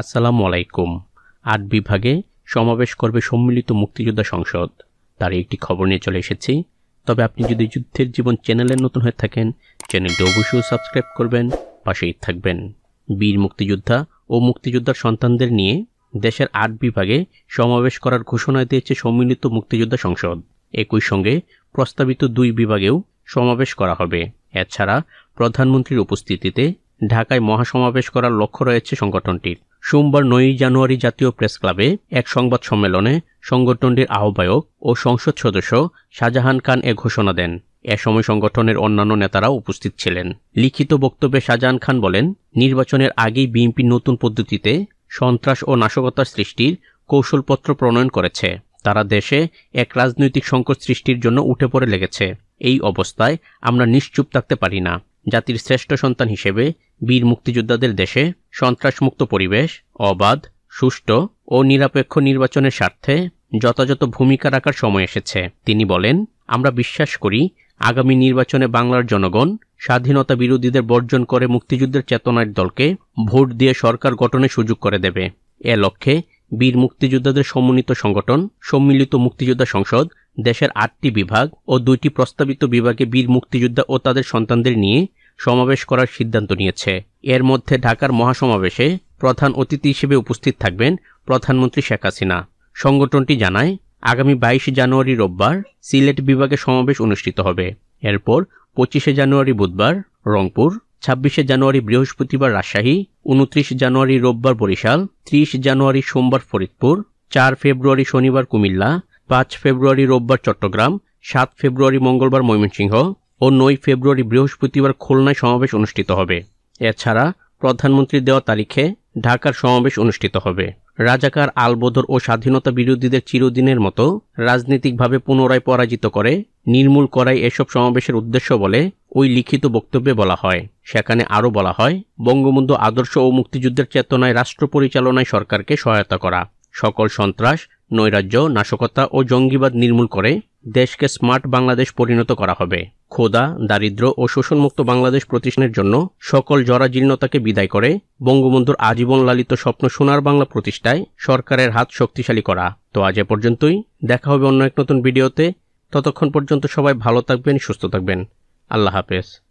আসসালাম আলাইকুম আট বিভাগে সমাবেশ করবে সম্মিলিত মুক্তিযোদ্ধা সংসদ তার একটি খবর নিয়ে চলে এসেছি তবে আপনি যদি যুদ্ধের জীবন চ্যানেলের নতুন হয়ে থাকেন চ্যানেলটি অবশ্যই সাবস্ক্রাইব করবেন পাশেই থাকবেন বীর মুক্তিযোদ্ধা ও মুক্তিযোদ্ধার সন্তানদের নিয়ে দেশের আট বিভাগে সমাবেশ করার ঘোষণা দিয়েছে সম্মিলিত মুক্তিযোদ্ধা সংসদ একই সঙ্গে প্রস্তাবিত দুই বিভাগেও সমাবেশ করা হবে এছাড়া প্রধানমন্ত্রীর উপস্থিতিতে ঢাকায় মহাসমাবেশ করার লক্ষ্য রয়েছে সংগঠনটির সোমবার নয়ই জানুয়ারি জাতীয় প্রেস ক্লাবে এক সংবাদ সম্মেলনে সংগঠনটির আহ্বায়ক ও সংসদ সদস্য শাহজাহান খান এ ঘোষণা দেন এ সময় সংগঠনের অন্যান্য নেতারাও উপস্থিত ছিলেন লিখিত বক্তব্যে শাহজাহান খান বলেন নির্বাচনের আগেই বিএনপি নতুন পদ্ধতিতে সন্ত্রাস ও নাশকতা সৃষ্টির কৌশলপত্র প্রণয়ন করেছে তারা দেশে এক রাজনৈতিক সংকট সৃষ্টির জন্য উঠে পড়ে লেগেছে এই অবস্থায় আমরা নিশ্চুপ থাকতে পারি না জাতির শ্রেষ্ঠ সন্তান হিসেবে বীর মুক্তিযোদ্ধাদের দেশে সন্ত্রাসমুক্ত পরিবেশ অবাধ সুষ্ঠু ও নিরপেক্ষ নির্বাচনের স্বার্থে যথাযথ ভূমিকা রাখার সময় এসেছে তিনি বলেন আমরা বিশ্বাস করি আগামী নির্বাচনে বাংলার জনগণ স্বাধীনতা বিরোধীদের বর্জন করে মুক্তিযুদ্ধের চেতনার দলকে ভোট দিয়ে সরকার গঠনের সুযোগ করে দেবে এ লক্ষ্যে বীর মুক্তিযোদ্ধাদের সমন্বিত সংগঠন সম্মিলিত মুক্তিযোদ্ধা সংসদ দেশের আটটি বিভাগ ও দুইটি প্রস্তাবিত বিভাগে বীর মুক্তিযোদ্ধা ও তাদের সন্তানদের নিয়ে সমাবেশ করার সিদ্ধান্ত নিয়েছে এর মধ্যে ঢাকার মহাসমাবেশে প্রধান অতিথি হিসেবে উপস্থিত থাকবেন প্রধানমন্ত্রী শেখ হাসিনা সংগঠনটি জানায় আগামী বাইশে জানুয়ারি রোববার সিলেট বিভাগে সমাবেশ অনুষ্ঠিত হবে এরপর পঁচিশে জানুয়ারি বুধবার রংপুর ছাব্বিশে জানুয়ারি বৃহস্পতিবার রাজশাহী উনত্রিশ জানুয়ারি রোববার বরিশাল ত্রিশ জানুয়ারি সোমবার ফরিদপুর চার ফেব্রুয়ারি শনিবার কুমিল্লা পাঁচ ফেব্রুয়ারি রোববার চট্টগ্রাম সাত ফেব্রুয়ারি মঙ্গলবার ময়মনসিংহ ও নয় ফেব্রুয়ারি বৃহস্পতিবার খুলনায় সমাবেশ অনুষ্ঠিত হবে এছাড়া প্রধানমন্ত্রী দেওয়া তারিখে ঢাকার সমাবেশ অনুষ্ঠিত হবে রাজাকার আলবদর ও স্বাধীনতা বিরোধীদের চিরদিনের মতো রাজনৈতিকভাবে পুনরায় পরাজিত করে নির্মূল করাই এসব সমাবেশের উদ্দেশ্য বলে ওই লিখিত বক্তব্যে বলা হয় সেখানে আরও বলা হয় বঙ্গবন্ধু আদর্শ ও মুক্তিযুদ্ধের চেতনায় রাষ্ট্র পরিচালনায় সরকারকে সহায়তা করা সকল সন্ত্রাস নৈরাজ্য নাশকতা ও জঙ্গিবাদ নির্মূল করে দেশকে স্মার্ট বাংলাদেশ পরিণত করা হবে খোদা দারিদ্র ও শোষণমুক্ত বাংলাদেশ প্রতিষ্ঠানের জন্য সকল জরাজীর্ণতাকে বিদায় করে বঙ্গবন্ধুর আজীবন লালিত স্বপ্ন সোনার বাংলা প্রতিষ্ঠায় সরকারের হাত শক্তিশালী করা তো আজ এ পর্যন্তই দেখা হবে অন্য এক নতুন ভিডিওতে ততক্ষণ পর্যন্ত সবাই ভালো থাকবেন সুস্থ থাকবেন আল্লাহ হাফেজ